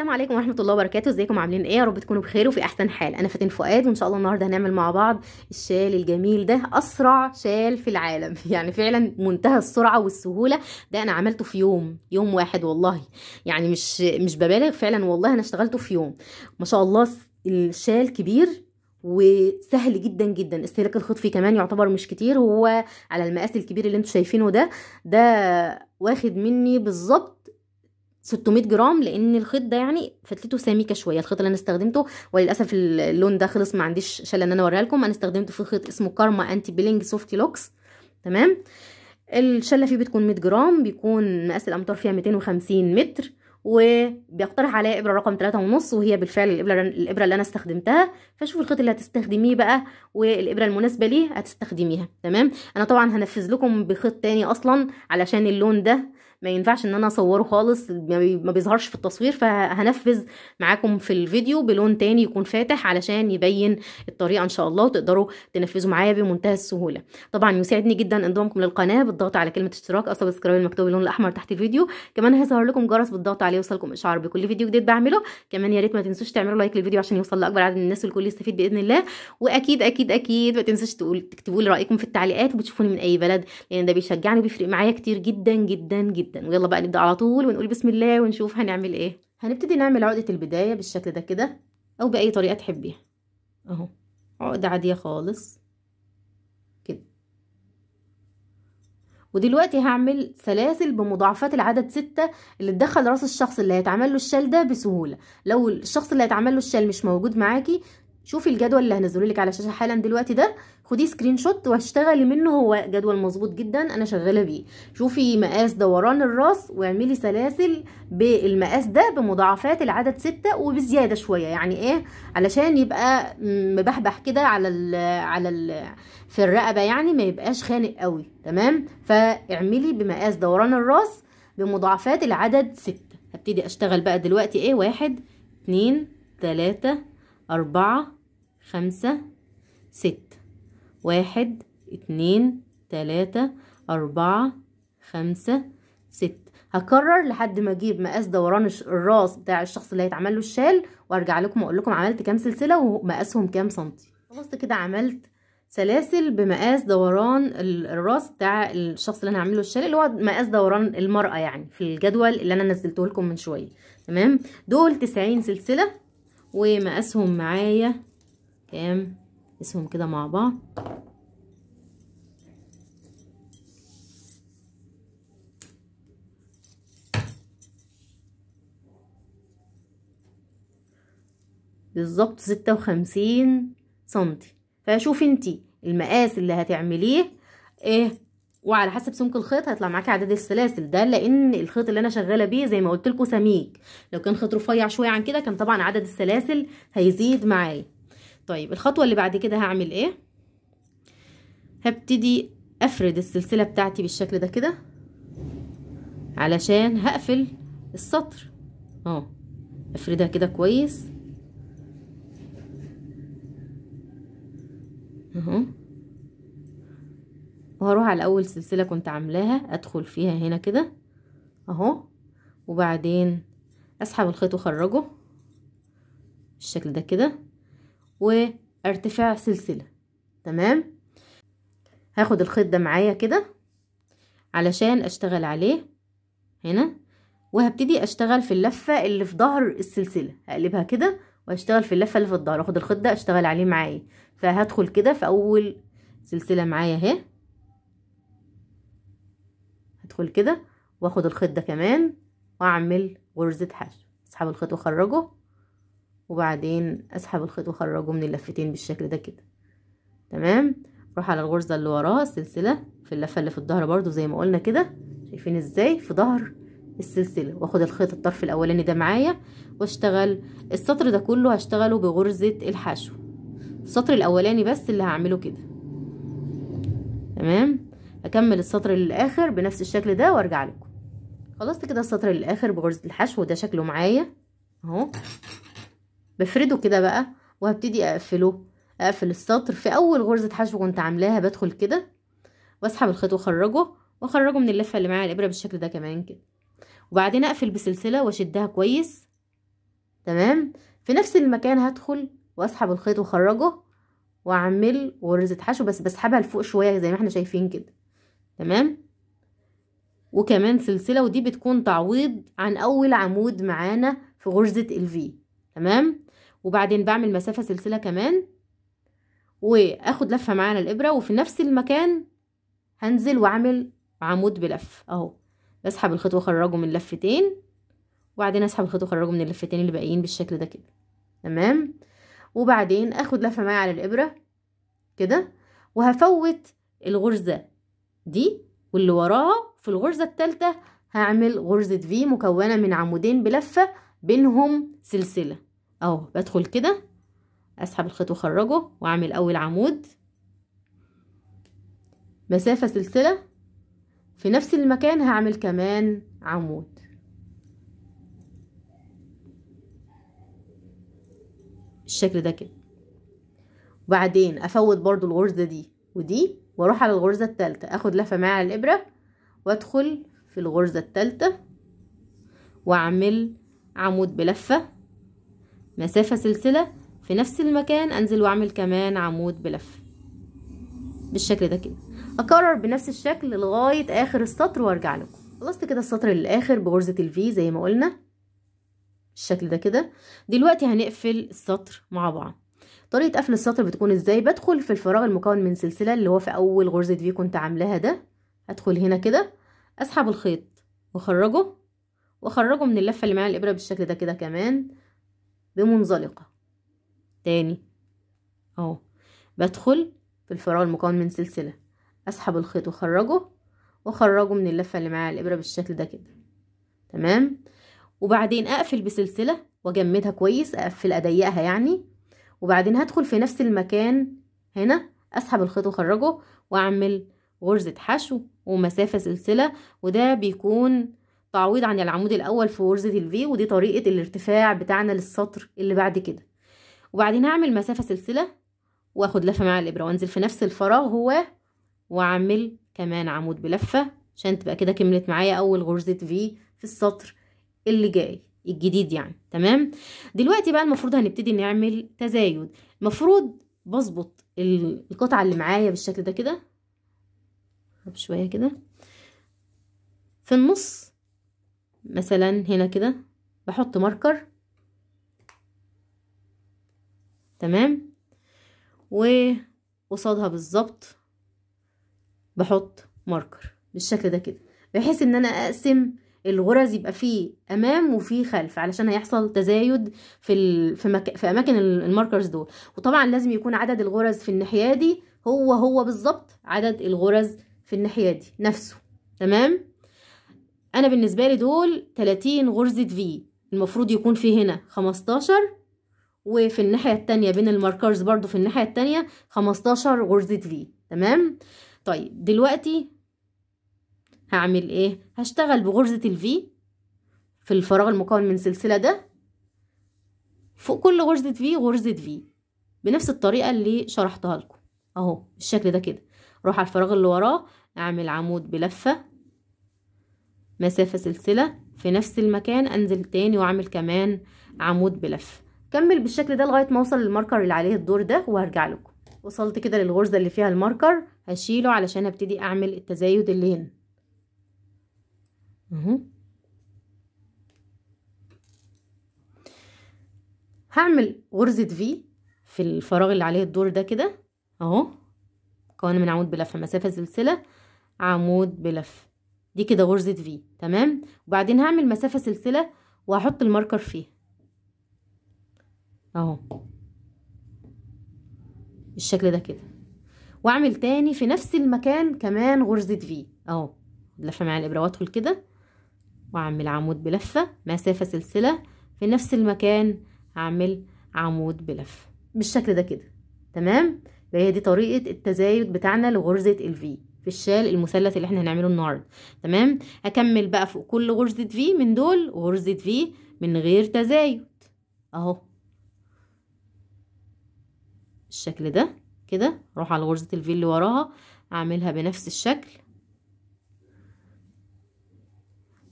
السلام عليكم ورحمه الله وبركاته ازيكم عاملين ايه يا رب تكونوا بخير وفي احسن حال انا فاتن فؤاد وان شاء الله النهارده هنعمل مع بعض الشال الجميل ده اسرع شال في العالم يعني فعلا منتهى السرعه والسهوله ده انا عملته في يوم يوم واحد والله يعني مش مش ببالغ فعلا والله انا اشتغلته في يوم ما شاء الله الشال كبير وسهل جدا جدا استهلاك الخيط فيه كمان يعتبر مش كتير هو على المقاس الكبير اللي انتم شايفينه ده ده واخد مني بالظبط 600 جرام لان الخيط ده يعني فتلته سميكه شويه الخيط اللي انا استخدمته وللاسف اللون ده خلص ما عنديش شله ان انا اوريها لكم انا استخدمته في خيط اسمه كارما انتي بيلينج سوفتي لوكس تمام الشله فيه بتكون 100 جرام بيكون مقاس الامتار فيها 250 متر وبيقترح عليا ابره رقم 3.5 ونص وهي بالفعل الابره الابره اللي انا استخدمتها فشوف الخيط اللي هتستخدميه بقى والابره المناسبه ليه هتستخدميها تمام انا طبعا هنفذ لكم بخيط تاني اصلا علشان اللون ده ما ينفعش ان انا اصوره خالص ما بيظهرش في التصوير فهنفذ معاكم في الفيديو بلون تاني يكون فاتح علشان يبين الطريقه ان شاء الله وتقدروا تنفذوا معايا بمنتهى السهوله طبعا يساعدني جدا انضمامكم للقناه بالضغط على كلمه اشتراك او سبسكرايب المكتوب باللون الاحمر تحت الفيديو كمان هيظهر لكم جرس بالضغط عليه يوصلكم اشعار بكل فيديو جديد بعمله كمان يا ريت ما تنسوش تعملوا لايك للفيديو عشان يوصل لاكبر عدد من الناس والكل يستفيد باذن الله واكيد اكيد اكيد ما تنسوش تقول تكتبوا لي رايكم في التعليقات وبتشوفوني من اي بلد لان ده بيشجعني وبيفرق معايا كتير جدا جدا جدا جدا ويلا بقى نبدا على طول ونقول بسم الله ونشوف هنعمل ايه هنبتدي نعمل عقده البدايه بالشكل ده كده او باي طريقه تحبيها اهو عقده عاديه خالص كده ودلوقتي هعمل سلاسل بمضاعفات العدد ستة اللي تدخل راس الشخص اللي هيتعمل له الشال ده بسهوله لو الشخص اللي هيتعمل له الشال مش موجود معاكي شوفي الجدول اللي هنزله لك على الشاشه حالا دلوقتي ده خدي سكرين شوت واشتغلي منه هو جدول مظبوط جدا انا شغاله بيه شوفي مقاس دوران الراس واعملي سلاسل بالمقاس ده بمضاعفات العدد ستة وبزياده شويه يعني ايه علشان يبقى مبحبح كده على ال على ال في الرقبه يعني ما يبقاش خانق قوي تمام فاعملي بمقاس دوران الراس بمضاعفات العدد ستة هبتدي اشتغل بقى دلوقتي ايه واحد اتنين تلاتة اربعة خمسة ست واحد اتنين تلاتة أربعة خمسة ست هكرر لحد ما اجيب مقاس دوران الراس بتاع الشخص اللي هيتعمل له الشال وارجع لكم واقول لكم عملت كام سلسله ومقاسهم كام سنتي خلصت كده عملت سلاسل بمقاس دوران الراس بتاع الشخص اللي انا هعمل له الشال اللي هو مقاس دوران المراه يعني في الجدول اللي انا نزلته لكم من شويه تمام دول تسعين سلسله ومقاسهم معايا كام اسمهم كده مع بعض بالظبط ستة وخمسين سنتي فشوفي انتي المقاس اللي هتعمليه ايه وعلى حسب سمك الخيط هيطلع معاكي عدد السلاسل ده لان الخيط اللي انا شغاله بيه زي ما قلت لكم سميك لو كان خيط رفيع شويه عن كده كان طبعا عدد السلاسل هيزيد معايا طيب الخطوة اللي بعد كده هعمل ايه هبتدي افرد السلسلة بتاعتي بالشكل ده كده علشان هقفل السطر اه افردها كده كويس اهو وهروح على اول سلسله كنت عاملاها ادخل فيها هنا كده اهو وبعدين اسحب الخيط واخرجه بالشكل ده كده وارتفاع سلسلة تمام هاخد الخيط ده معايا كده علشان اشتغل عليه هنا وهبتدي اشتغل في اللفة اللي في ظهر السلسلة هقلبها كده واشتغل في اللفة اللي في الظهر اخد الخيط ده اشتغل عليه معايا فهدخل كده في اول سلسلة معايا اهي هدخل كده واخد الخيط ده كمان واعمل غرزة حشو اسحب الخيط واخرجه وبعدين اسحب الخيط واخرجه من اللفتين بالشكل ده كده تمام اروح على الغرزه اللي وراها السلسله في اللفه اللي في الظهر برضو زي ما قلنا كده شايفين ازاي في ظهر السلسله واخد الخيط الطرف الاولاني ده معايا واشتغل السطر ده كله هشتغله بغرزه الحشو السطر الاولاني بس اللي هعمله كده تمام اكمل السطر الاخر بنفس الشكل ده وارجع لكم خلصت كده السطر الاخر بغرزه الحشو ده شكله معايا اهو بفرده كده بقى وهبتدي اقفله اقفل السطر في اول غرزه حشو كنت عاملاها بدخل كده واسحب الخيط واخرجه واخرجه من اللفه اللي معايا الابره بالشكل ده كمان كده وبعدين اقفل بسلسله واشدها كويس تمام في نفس المكان هدخل واسحب الخيط واخرجه واعمل غرزه حشو بس بسحبها لفوق شويه زي ما احنا شايفين كده تمام وكمان سلسله ودي بتكون تعويض عن اول عمود معانا في غرزه الفي تمام وبعدين بعمل مسافة سلسلة كمان واخد لفة معانا الابرة وفي نفس المكان هنزل واعمل عمود بلف اهو بسحب الخيط واخرجه من لفتين وبعدين اسحب الخيط واخرجه من اللفتين اللي باقيين بالشكل ده كده تمام وبعدين اخد لفة معايا على الابرة كده وهفوت الغرزة دي واللي وراها في الغرزة التالتة هعمل غرزة في مكونة من عمودين بلفة بينهم سلسلة اهو بدخل كده اسحب الخيط واخرجه واعمل اول عمود مسافه سلسله في نفس المكان هعمل كمان عمود الشكل ده كده وبعدين افوت برضو الغرزه دي ودي واروح على الغرزه الثالثه اخد لفه معايا على الابره وادخل في الغرزه الثالثه واعمل عمود بلفه مسافة سلسلة في نفس المكان انزل واعمل كمان عمود بلف بالشكل ده كده اكرر بنفس الشكل لغاية اخر السطر وارجع لكم خلصت كده السطر للاخر بغرزة الفي زي ما قلنا بالشكل ده كده دلوقتي هنقفل السطر مع بعض طريقة قفل السطر بتكون ازاي بدخل في الفراغ المكون من سلسلة اللي هو في اول غرزة في كنت عاملاها ده ادخل هنا كده اسحب الخيط واخرجه واخرجه من اللفة اللي معايا الابرة بالشكل ده كده كمان بمنزلقة تاني اهو بدخل في الفراغ المكون من سلسلة اسحب الخيط واخرجه واخرجه من اللفة اللي معاه الابرة بالشكل ده كده تمام وبعدين اقفل بسلسلة واجمدها كويس اقفل اضيقها يعني وبعدين هدخل في نفس المكان هنا اسحب الخيط واخرجه واعمل غرزة حشو ومسافة سلسلة وده بيكون تعويض عن العمود الاول في غرزه الفي ودي طريقه الارتفاع بتاعنا للسطر اللي بعد كده وبعدين هعمل مسافه سلسله واخد لفه مع الابره وانزل في نفس الفراغ هو واعمل كمان عمود بلفه عشان تبقى كده كملت معايا اول غرزه في في السطر اللي جاي الجديد يعني تمام دلوقتي بقى المفروض هنبتدي نعمل تزايد المفروض بظبط القطعه اللي معايا بالشكل ده كده بشويه كده في النص مثلا هنا كده بحط ماركر تمام وقصادها بالظبط بحط ماركر بالشكل ده كده بحيث ان انا اقسم الغرز يبقى فيه امام وفيه خلف علشان هيحصل تزايد في ال... في, مك... في اماكن الماركرز دول وطبعا لازم يكون عدد الغرز في الناحيه دي هو هو بالظبط عدد الغرز في الناحيه دي نفسه تمام انا بالنسبه لي دول 30 غرزه في المفروض يكون في هنا 15 وفي الناحيه التانية بين الماركرز برضو في الناحيه التانية 15 غرزه في تمام طيب دلوقتي هعمل ايه هشتغل بغرزه الفي في الفراغ المكون من سلسله ده فوق كل غرزه في غرزه في بنفس الطريقه اللي شرحتها لكم اهو بالشكل ده كده اروح على الفراغ اللي وراه اعمل عمود بلفه مسافة سلسلة في نفس المكان انزل تاني واعمل كمان عمود بلف كمل بالشكل ده لغاية ما اوصل للماركر اللي عليه الدور ده وهرجع لكم وصلت كده للغرزة اللي فيها الماركر هشيله علشان ابتدي اعمل التزايد اللي هنا اهو هعمل غرزة في في الفراغ اللي عليه الدور ده كده اهو مكون من عمود بلف مسافة سلسلة عمود بلف دي كده غرزة في تمام وبعدين هعمل مسافة سلسلة وهحط الماركر فيها اهو بالشكل ده كده واعمل تاني في نفس المكان كمان غرزة في اهو لفة مع الابرة وادخل كده واعمل عمود بلفة مسافة سلسلة في نفس المكان هعمل عمود بلفة بالشكل ده كده تمام يبقى هي دي طريقة التزايد بتاعنا لغرزة الفي في الشال المثلث اللي احنا هنعمله النهارده تمام هكمل بقى فوق كل غرزه في من دول غرزه في من غير تزايد اهو الشكل ده كده اروح على غرزه الفي اللي وراها اعملها بنفس الشكل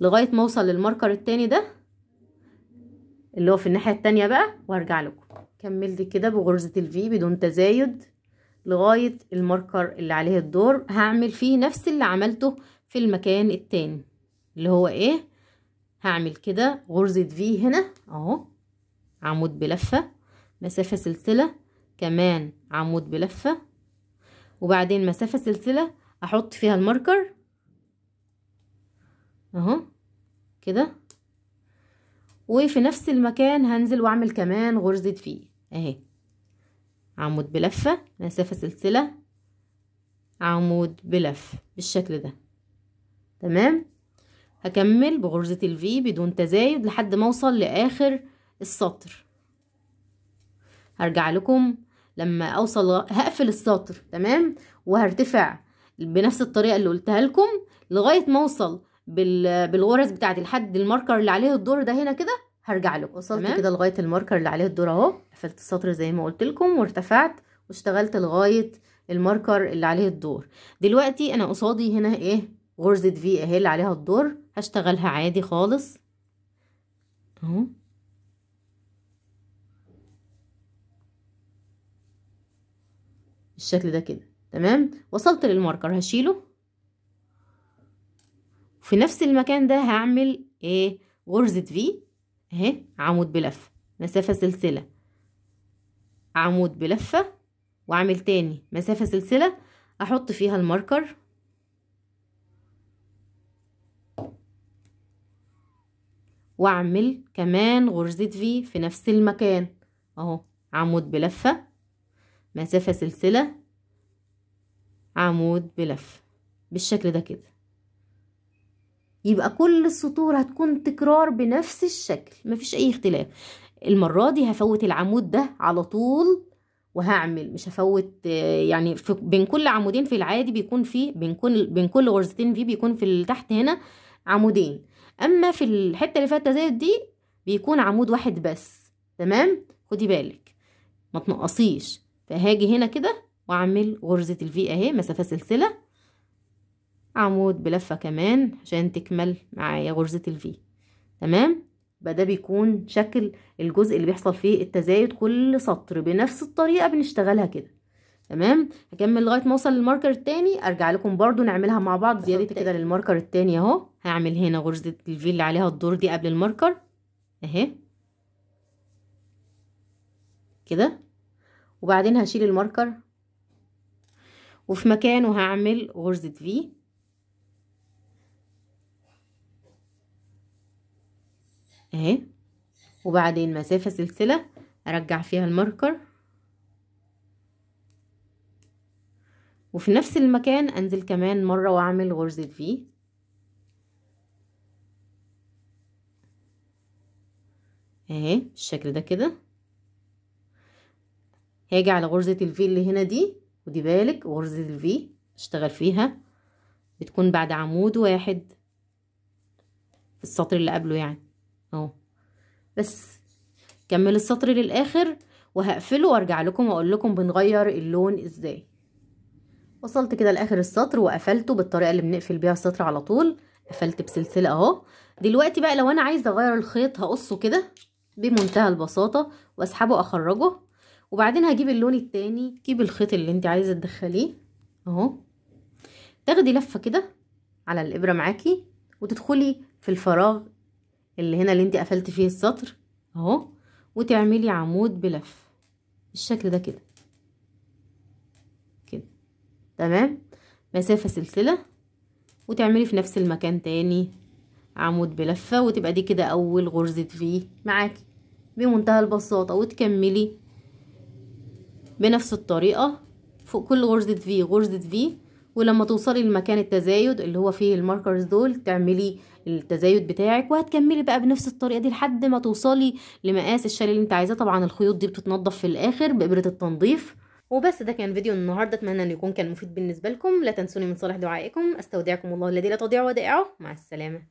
لغايه ما اوصل للماركر التاني ده اللي هو في الناحيه التانيه بقى وارجع لكم كملت كده بغرزه الفي بدون تزايد لغاية الماركر اللي عليه الدور هعمل فيه نفس اللي عملته في المكان التاني اللي هو ايه هعمل كده غرزة في هنا اهو عمود بلفة مسافة سلسلة كمان عمود بلفة وبعدين مسافة سلسلة احط فيها الماركر اهو كده وفي نفس المكان هنزل واعمل كمان غرزة في اهي عمود بلفة مسافة سلسلة عمود بلف بالشكل ده تمام هكمل بغرزة الفي بدون تزايد لحد ما اوصل لاخر السطر هرجع لكم لما اوصل هقفل السطر تمام وهرتفع بنفس الطريقة اللي قلتها لكم لغاية ما اوصل بالغرز بتاعتي لحد الماركر اللي عليه الدور ده هنا كده هرجع لكم وصلت كده لغايه الماركر اللي عليه الدور اهو قفلت السطر زي ما قلت لكم وارتفعت واشتغلت لغايه الماركر اللي عليه الدور دلوقتي انا قصادي هنا ايه غرزه في اهي اللي عليها الدور هشتغلها عادي خالص اهو بالشكل ده كده تمام وصلت للماركر هشيله في نفس المكان ده هعمل ايه غرزه في اهي عمود بلفة مسافة سلسلة عمود بلفة واعمل تاني مسافة سلسلة احط فيها الماركر واعمل كمان غرزة في في نفس المكان اهو عمود بلفة مسافة سلسلة عمود بلفة بالشكل ده كده يبقى كل السطور هتكون تكرار بنفس الشكل مفيش اي اختلاف المرة دي هفوت العمود ده على طول وهعمل مش هفوت يعني بين كل عمودين في العادي بيكون في بين كل بين كل غرزتين في بيكون في تحت هنا عمودين اما في الحته اللي فيها التزايد دي بيكون عمود واحد بس تمام خدي بالك ما تنقصيش فهاجي هنا كده واعمل غرزه الفي اهي مسافه سلسله عمود بلفة كمان عشان تكمل معايا غرزة الفي تمام يبقى ده بيكون شكل الجزء اللي بيحصل فيه التزايد كل سطر بنفس الطريقة بنشتغلها كده تمام هكمل لغايه ما اوصل للماركر التاني ارجع لكم برضو نعملها مع بعض زياده كده للماركر التاني اهو هعمل هنا غرزه الفي اللي عليها الدور دي قبل الماركر اهي كده وبعدين هشيل الماركر وفي مكانه هعمل غرزه في اهي وبعدين مسافة سلسلة ارجع فيها الماركر وفي نفس المكان انزل كمان مرة واعمل غرزة في اهي بالشكل ده كده هاجي على غرزة الفي اللي هنا دي ودي بالك غرزة الفي اشتغل فيها بتكون بعد عمود واحد في السطر اللي قبله يعني اهو بس كمل السطر للاخر وهقفله وارجع لكم واقول لكم بنغير اللون ازاي وصلت كده لاخر السطر وقفلته بالطريقه اللي بنقفل بيها السطر على طول قفلت بسلسله اهو دلوقتي بقى لو انا عايزه اغير الخيط هقصه كده بمنتهى البساطه واسحبه اخرجه وبعدين هجيب اللون التاني جيب الخيط اللي انت عايزه تدخليه اهو تاخدي لفه كده على الابره معاكي وتدخلي في الفراغ اللي هنا اللي انت قفلت فيه السطر اهو وتعملي عمود بلف بالشكل ده كده كده تمام مسافة سلسلة وتعملي في نفس المكان تاني عمود بلفة وتبقى دي كده اول غرزة فيه معاكي بمنتهى البساطة وتكملي بنفس الطريقة فوق كل غرزة في غرزة في ولما توصلي لمكان التزايد اللي هو فيه الماركرز دول تعملي التزايد بتاعك وهتكملي بقى بنفس الطريقه دي لحد ما توصلي لمقاس الشال اللي انت عايزاه طبعا الخيوط دي بتتنضف في الاخر بابره التنظيف وبس ده كان فيديو النهارده اتمنى انه يكون كان مفيد بالنسبه لكم لا تنسوني من صالح دعائكم استودعكم الله الذي لا تضيع ودائعه مع السلامه